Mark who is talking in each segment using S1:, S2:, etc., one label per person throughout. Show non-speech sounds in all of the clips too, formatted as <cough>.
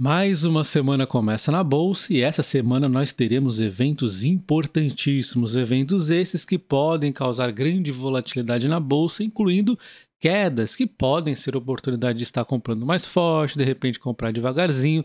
S1: Mais uma semana começa na bolsa e essa semana nós teremos eventos importantíssimos, eventos esses que podem causar grande volatilidade na bolsa, incluindo quedas que podem ser oportunidade de estar comprando mais forte, de repente comprar devagarzinho.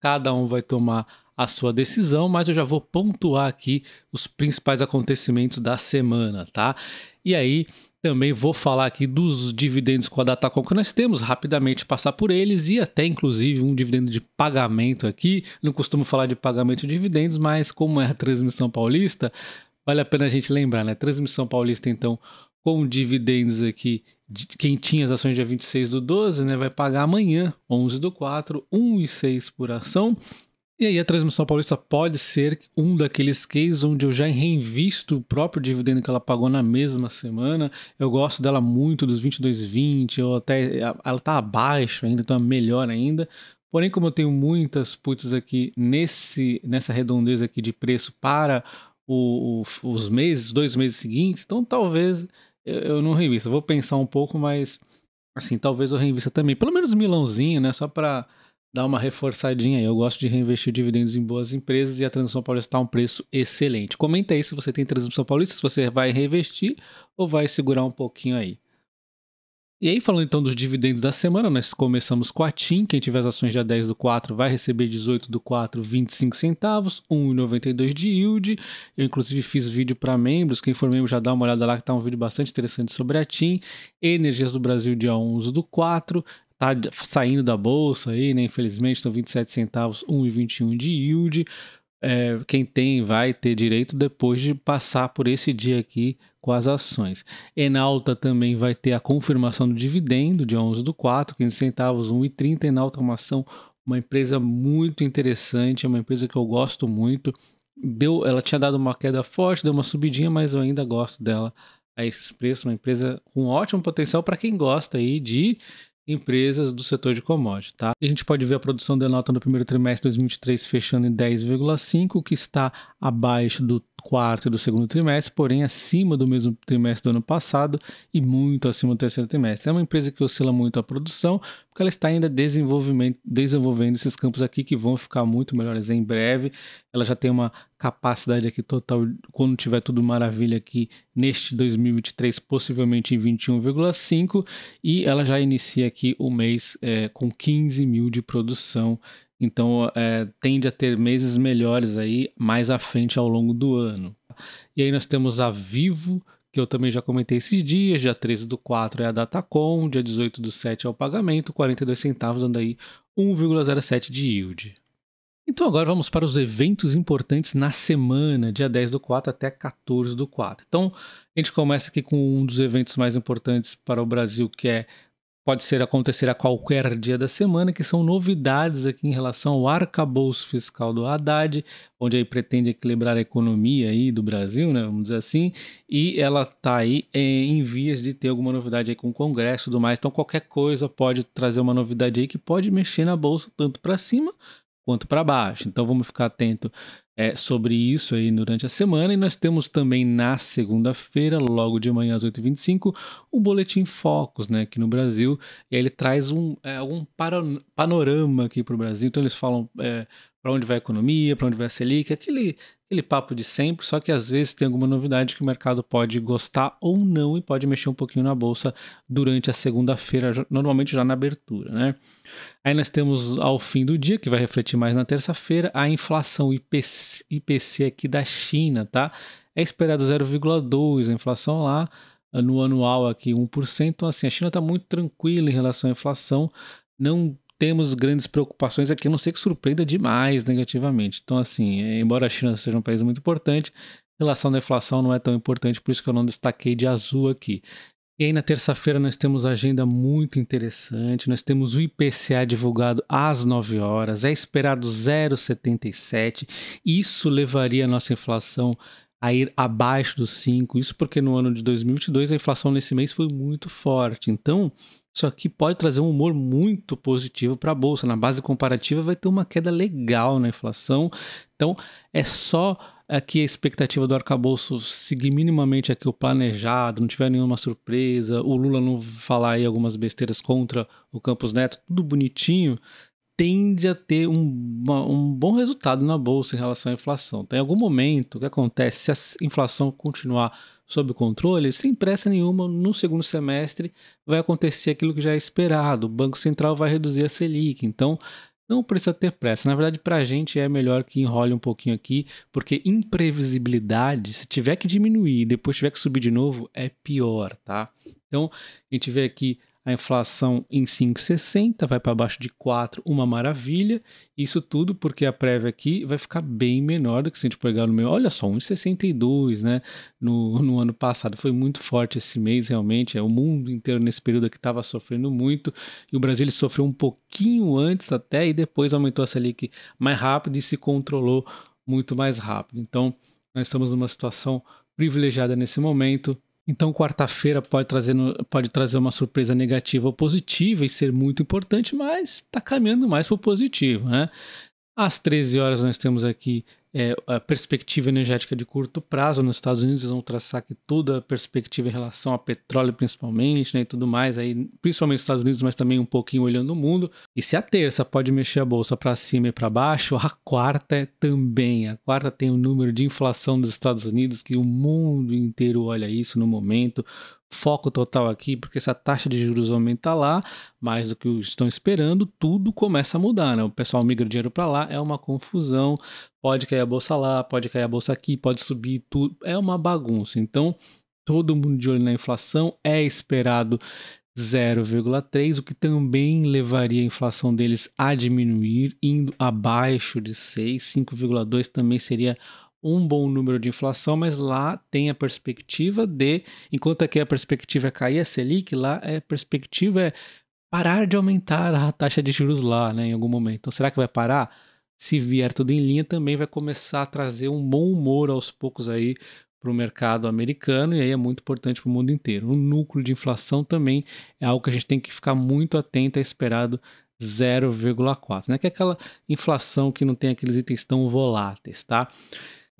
S1: Cada um vai tomar a sua decisão, mas eu já vou pontuar aqui os principais acontecimentos da semana, tá? E aí, também vou falar aqui dos dividendos com a Datacom que tá nós temos, rapidamente passar por eles e até inclusive um dividendo de pagamento aqui. Não costumo falar de pagamento de dividendos, mas como é a transmissão paulista, vale a pena a gente lembrar, né? Transmissão paulista, então, com dividendos aqui, quem tinha as ações dia 26 do 12, né, vai pagar amanhã, 11 do 4, 1,6 por ação. E aí a transmissão paulista pode ser um daqueles cases onde eu já reinvisto o próprio dividendo que ela pagou na mesma semana. Eu gosto dela muito dos 22,20, ou até ela está abaixo ainda, então é melhor ainda. Porém, como eu tenho muitas puts aqui nesse nessa redondeza aqui de preço para o, o, os meses, dois meses seguintes, então talvez eu, eu não reinvista. Vou pensar um pouco, mas assim, talvez eu reinvista também. Pelo menos milãozinho, né, só para dar uma reforçadinha aí. Eu gosto de reinvestir dividendos em boas empresas e a Transmissão Paulista está um preço excelente. Comenta aí se você tem Transmissão Paulista, se você vai reinvestir ou vai segurar um pouquinho aí. E aí, falando então dos dividendos da semana, nós começamos com a TIM. Quem tiver as ações dia 10 do 4 vai receber 18 do 4, 25 centavos, 1,92 de yield. Eu, inclusive, fiz vídeo para membros. Quem for membro já dá uma olhada lá, que está um vídeo bastante interessante sobre a TIM. Energias do Brasil, dia 11 do 4 tá saindo da bolsa aí, né? Infelizmente, estão 27 centavos, 1,21 de yield. É, quem tem vai ter direito depois de passar por esse dia aqui com as ações. Enalta também vai ter a confirmação do dividendo de 11 do 4, 15 centavos, 1,30. Enalta é uma ação, uma empresa muito interessante, é uma empresa que eu gosto muito. Deu, ela tinha dado uma queda forte, deu uma subidinha, mas eu ainda gosto dela a esses preços. Uma empresa com ótimo potencial para quem gosta aí de empresas do setor de commodities, Tá? A gente pode ver a produção da nota no primeiro trimestre de 2023 fechando em 10,5, que está abaixo do quarto e do segundo trimestre, porém acima do mesmo trimestre do ano passado e muito acima do terceiro trimestre. É uma empresa que oscila muito a produção, porque ela está ainda desenvolvimento, desenvolvendo esses campos aqui que vão ficar muito melhores em breve. Ela já tem uma capacidade aqui total, quando tiver tudo maravilha aqui neste 2023, possivelmente em 21,5, e ela já inicia aqui o mês é, com 15 mil de produção. Então é, tende a ter meses melhores aí mais à frente ao longo do ano. E aí nós temos a Vivo, que eu também já comentei esses dias, dia 13 do 4 é a Datacom, dia 18 do 7 é o pagamento, 42 centavos, dando aí 1,07 de yield. Então agora vamos para os eventos importantes na semana, dia 10 do 4 até 14 do 4. Então a gente começa aqui com um dos eventos mais importantes para o Brasil, que é pode ser acontecer a qualquer dia da semana, que são novidades aqui em relação ao arcabouço fiscal do Haddad, onde aí pretende equilibrar a economia aí do Brasil, né, vamos dizer assim, e ela está aí é, em vias de ter alguma novidade aí com o Congresso e tudo mais, então qualquer coisa pode trazer uma novidade aí que pode mexer na bolsa tanto para cima quanto para baixo. Então vamos ficar atento é, sobre isso aí durante a semana. E nós temos também na segunda-feira, logo de manhã às 8h25, o Boletim Focus né, aqui no Brasil. E aí ele traz um, é, um panorama aqui para o Brasil. Então eles falam é, para onde vai a economia, para onde vai a Selic, aquele aquele papo de sempre, só que às vezes tem alguma novidade que o mercado pode gostar ou não e pode mexer um pouquinho na bolsa durante a segunda-feira, normalmente já na abertura, né? Aí nós temos ao fim do dia, que vai refletir mais na terça-feira, a inflação IPC, IPC aqui da China, tá? É esperado 0,2, a inflação lá no anual aqui 1%. Então assim, a China está muito tranquila em relação à inflação, não temos grandes preocupações aqui, a não ser que surpreenda demais negativamente. Então, assim, é, embora a China seja um país muito importante, a relação da inflação não é tão importante, por isso que eu não destaquei de azul aqui. E aí, na terça-feira, nós temos agenda muito interessante. Nós temos o IPCA divulgado às 9 horas, é esperado 0,77. Isso levaria a nossa inflação a ir abaixo dos 5. Isso porque no ano de 2022 a inflação nesse mês foi muito forte. Então, isso aqui pode trazer um humor muito positivo para a bolsa. Na base comparativa vai ter uma queda legal na inflação. Então, é só aqui a expectativa do arcabouço seguir minimamente aqui o planejado, não tiver nenhuma surpresa, o Lula não falar aí algumas besteiras contra o Campos Neto, tudo bonitinho, tende a ter um, uma, um bom resultado na bolsa em relação à inflação. Tem algum momento que acontece, se a inflação continuar sob controle, sem pressa nenhuma, no segundo semestre vai acontecer aquilo que já é esperado: o Banco Central vai reduzir a Selic. Então, não precisa ter pressa. Na verdade, para a gente é melhor que enrole um pouquinho aqui, porque imprevisibilidade, se tiver que diminuir e depois tiver que subir de novo, é pior, tá? Então, a gente vê aqui a inflação em 5,60, vai para baixo de 4, uma maravilha. Isso tudo porque a prévia aqui vai ficar bem menor do que se a gente pegar no meu. Olha só, 1,62, né? No, no ano passado foi muito forte esse mês, realmente. É o mundo inteiro nesse período aqui estava sofrendo muito e o Brasil sofreu um pouquinho antes até e depois aumentou a Selic mais rápido e se controlou muito mais rápido. Então, nós estamos numa situação privilegiada nesse momento então, quarta-feira pode trazer, pode trazer uma surpresa negativa ou positiva e ser muito importante, mas está caminhando mais para o positivo, né? Às 13 horas nós temos aqui é, a perspectiva energética de curto prazo nos Estados Unidos, eles vão traçar que toda a perspectiva em relação a petróleo principalmente, né, e tudo mais, aí, principalmente nos Estados Unidos, mas também um pouquinho olhando o mundo. E se a terça pode mexer a bolsa para cima e para baixo, a quarta é também. A quarta tem o número de inflação dos Estados Unidos, que o mundo inteiro olha isso no momento. Foco total aqui, porque essa taxa de juros aumenta lá, mais do que estão esperando, tudo começa a mudar, né? O pessoal migra dinheiro para lá, é uma confusão Pode cair a bolsa lá, pode cair a bolsa aqui, pode subir tudo. É uma bagunça. Então, todo mundo de olho na inflação é esperado 0,3, o que também levaria a inflação deles a diminuir, indo abaixo de 6, 5,2 também seria um bom número de inflação, mas lá tem a perspectiva de, enquanto aqui a perspectiva é cair a Selic, lá é, a perspectiva é parar de aumentar a taxa de juros lá, né, em algum momento. Então, será que vai parar? se vier tudo em linha, também vai começar a trazer um bom humor aos poucos aí para o mercado americano e aí é muito importante para o mundo inteiro. O núcleo de inflação também é algo que a gente tem que ficar muito atento, é esperado 0,4, né? Que é aquela inflação que não tem aqueles itens tão voláteis, tá?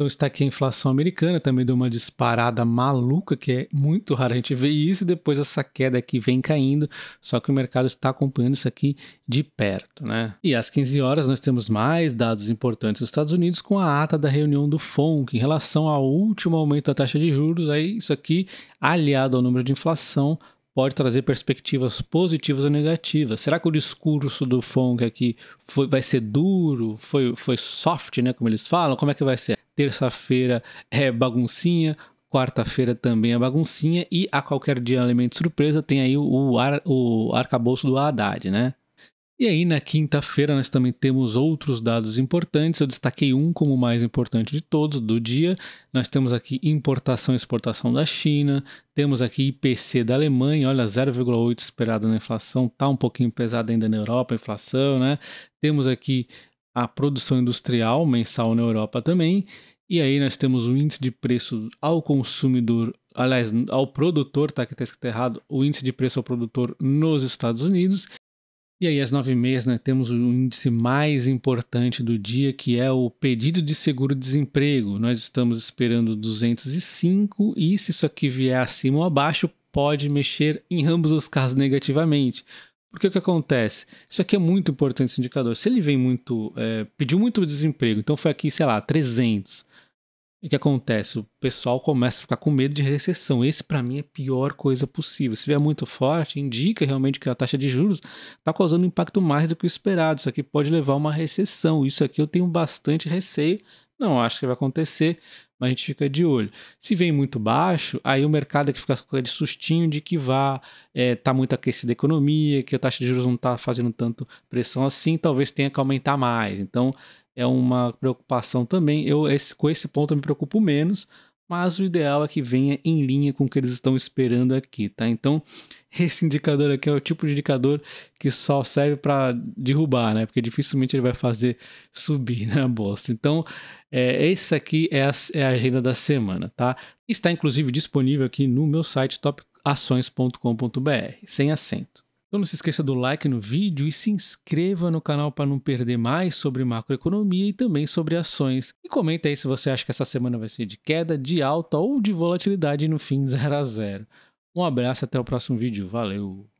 S1: Então está aqui a inflação americana, também deu uma disparada maluca, que é muito raro a gente ver isso, e depois essa queda que vem caindo, só que o mercado está acompanhando isso aqui de perto, né? E às 15 horas nós temos mais dados importantes dos Estados Unidos com a ata da reunião do FONC em relação ao último aumento da taxa de juros, aí isso aqui aliado ao número de inflação pode trazer perspectivas positivas ou negativas. Será que o discurso do FONC aqui foi, vai ser duro, foi, foi soft, né, como eles falam? Como é que vai ser? terça-feira é baguncinha, quarta-feira também é baguncinha e a qualquer dia elemento surpresa tem aí o, ar, o arcabouço do Haddad, né? E aí na quinta-feira nós também temos outros dados importantes, eu destaquei um como o mais importante de todos do dia. Nós temos aqui importação e exportação da China, temos aqui IPC da Alemanha, olha 0,8 esperado na inflação, tá um pouquinho pesado ainda na Europa a inflação, né? Temos aqui a produção industrial mensal na Europa também. E aí nós temos o índice de preço ao consumidor, aliás, ao produtor, tá? Que tá escrito errado, o índice de preço ao produtor nos Estados Unidos. E aí, às nove meses, nós temos o índice mais importante do dia, que é o pedido de seguro-desemprego. Nós estamos esperando 205, e se isso aqui vier acima ou abaixo, pode mexer em ambos os casos negativamente. Porque o que acontece? Isso aqui é muito importante, esse indicador. Se ele vem muito. É, pediu muito desemprego, então foi aqui, sei lá, 300. O que acontece? O pessoal começa a ficar com medo de recessão. Esse, para mim, é a pior coisa possível. Se vier muito forte, indica realmente que a taxa de juros está causando um impacto mais do que o esperado. Isso aqui pode levar a uma recessão. Isso aqui eu tenho bastante receio. Não acho que vai acontecer mas a gente fica de olho. Se vem muito baixo, aí o mercado é que fica com aquele sustinho de que vá, é, tá muito aquecida a economia, que a taxa de juros não está fazendo tanto pressão assim, talvez tenha que aumentar mais. Então é uma preocupação também. Eu esse, com esse ponto eu me preocupo menos, mas o ideal é que venha em linha com o que eles estão esperando aqui, tá? Então, <laughs> esse indicador aqui é o tipo de indicador que só serve para derrubar, né? Porque dificilmente ele vai fazer subir <laughs> na né, bolsa. Então, é, esse aqui é a, é a agenda da semana, tá? Está inclusive disponível aqui no meu site topações.com.br, sem acento. Então não se esqueça do like no vídeo e se inscreva no canal para não perder mais sobre macroeconomia e também sobre ações. E comenta aí se você acha que essa semana vai ser de queda, de alta ou de volatilidade no fim 0 a 0. Um abraço até o próximo vídeo. Valeu!